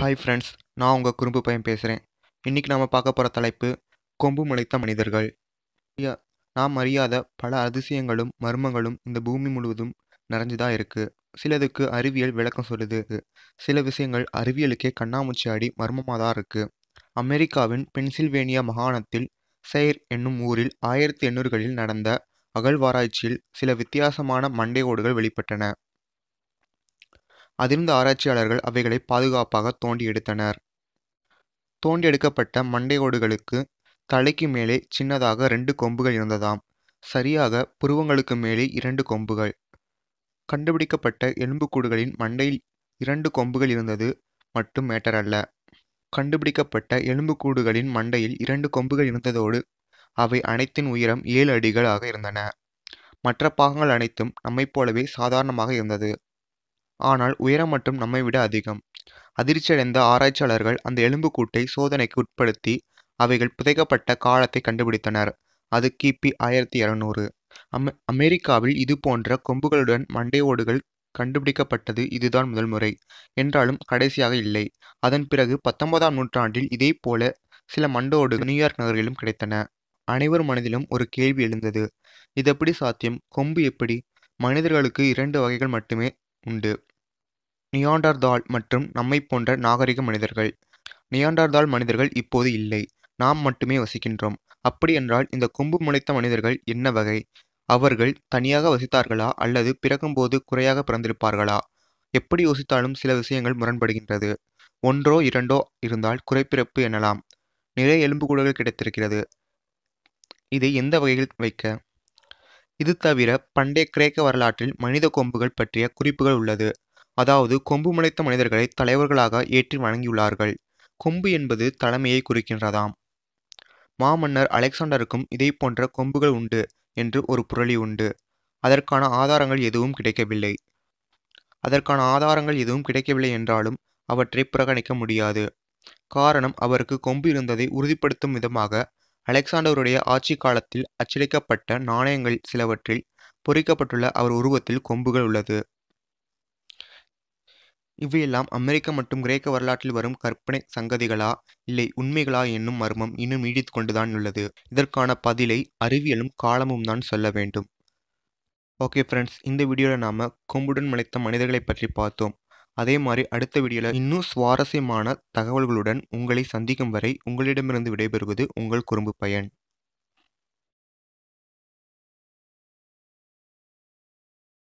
Hi friends நான் உங்கள் குறும்பு பையன் பேசுகிறேன் இன்றைக்கி நாம் பார்க்க போகிற தலைப்பு கொம்பு முளைத்த மனிதர்கள் நாம் அறியாத பல அதிசயங்களும் மர்மங்களும் இந்த பூமி முழுவதும் நிறைஞ்சுதான் இருக்குது சிலதுக்கு அறிவியல் விளக்கம் சொல்லுது சில விஷயங்கள் அறிவியலுக்கே கண்ணாமூச்சி ஆடி மர்மமாக தான் இருக்குது அமெரிக்காவின் பென்சில்வேனியா மாகாணத்தில் செயர் என்னும் ஊரில் ஆயிரத்தி எண்ணூறுகளில் நடந்த அகழ்வாராய்ச்சியில் சில வித்தியாசமான மண்டை ஓடுகள் வெளிப்பட்டன அதிர்ந்த ஆராய்ச்சியாளர்கள் அவைகளை பாதுகாப்பாக தோண்டி எடுத்தனர் தோண்டி எடுக்கப்பட்ட மண்டையோடுகளுக்கு தலைக்கு மேலே சின்னதாக ரெண்டு கொம்புகள் இருந்ததாம் சரியாக புருவங்களுக்கு மேலே இரண்டு கொம்புகள் கண்டுபிடிக்கப்பட்ட எலும்புக்கூடுகளின் மண்டையில் இரண்டு கொம்புகள் இருந்தது மட்டும் மேட்டர் அல்ல கண்டுபிடிக்கப்பட்ட எலும்புக்கூடுகளின் மண்டையில் இரண்டு கொம்புகள் இருந்ததோடு அவை அனைத்தின் உயரம் ஏழு அடிகளாக இருந்தன மற்ற பாகங்கள் அனைத்தும் நம்மைப் போலவே சாதாரணமாக இருந்தது ஆனால் உயரம் மட்டும் நம்மை விட அதிகம் அதிர்ச்சியடைந்த ஆராய்ச்சியாளர்கள் அந்த எலும்புக்கூட்டை சோதனைக்கு உட்படுத்தி அவைகள் புதைக்கப்பட்ட காலத்தை கண்டுபிடித்தனர் அது கிபி ஆயிரத்தி இரநூறு அமெ அமெரிக்காவில் இது போன்ற கொம்புகளுடன் மண்டையோடுகள் கண்டுபிடிக்கப்பட்டது இதுதான் முதல் முறை என்றாலும் கடைசியாக இல்லை அதன் பிறகு பத்தொன்பதாம் நூற்றாண்டில் இதே போல சில மண்டோடு நியூயார்க் நகரிலும் கிடைத்தன அனைவர் மனதிலும் ஒரு கேள்வி எழுந்தது இது எப்படி சாத்தியம் கொம்பு எப்படி மனிதர்களுக்கு இரண்டு வகைகள் மட்டுமே உண்டு நியாண்டர்தால் மற்றும் நம்மைப் போன்ற நாகரிக மனிதர்கள். நியாண்டர்தால் மனிதர்கள் இப்போது இல்லை. நாம் மட்டுமே வசிக்கின்றோம். அப்படியென்றால் இந்த கொம்பு முளைத்த மனிதர்கள் என்ன வகை? அவர்கள் தனியாக வசித்தார்களா அல்லது பிறக்கும்போது குறையாக பிறந்திருப்பார்களா? எப்படி யோசித்தாலும் சில விஷயங்கள் முரண்படுகின்றது. ஒன்றோ இரண்டோ இருந்தால் குறைப்பிறப்பு எனலாம். நிறைய எலும்புக்கூடுகள் கிடைத்திருக்கிறது. இதை எந்த வகையில் வைக்க? இது தவிர பண்டைய கிரேக்க வரலாற்றில் மனித கொம்புகள் பற்றிய குறிப்புகள் உள்ளது. அதாவது கொம்பு முளைத்த மனிதர்களை தலைவர்களாக ஏற்றி வணங்கியுள்ளார்கள் கொம்பு என்பது தலைமையை குறிக்கின்றதாம் மாமன்னர் அலெக்சாண்டருக்கும் இதை போன்ற கொம்புகள் உண்டு என்று ஒரு புரளி உண்டு அதற்கான ஆதாரங்கள் எதுவும் கிடைக்கவில்லை அதற்கான ஆதாரங்கள் எதுவும் கிடைக்கவில்லை என்றாலும் அவற்றை புறக்கணிக்க முடியாது காரணம் அவருக்கு கொம்பு இருந்ததை உறுதிப்படுத்தும் விதமாக அலெக்சாண்டருடைய ஆட்சி காலத்தில் அச்சடிக்கப்பட்ட நாணயங்கள் சிலவற்றில் பொறிக்கப்பட்டுள்ள அவர் உருவத்தில் கொம்புகள் உள்ளது இவையெல்லாம் அமெரிக்க மற்றும் கிரேக்க வரலாற்றில் வரும் கற்பனை சங்கதிகளா இல்லை உண்மைகளா என்னும் மர்மம் இன்னும் நீடித்து கொண்டுதான் உள்ளது இதற்கான பதிலை அறிவியலும் காலமும் தான் சொல்ல வேண்டும் ஓகே ஃப்ரெண்ட்ஸ் இந்த வீடியோவில் நாம் கொம்புடன் முளைத்த மனிதர்களை பற்றி பார்த்தோம் அதே மாதிரி அடுத்த வீடியோவில் இன்னும் சுவாரஸ்யமான தகவல்களுடன் உங்களை சந்திக்கும் வரை உங்களிடமிருந்து விடைபெறுவது உங்கள் குறும்பு பயன்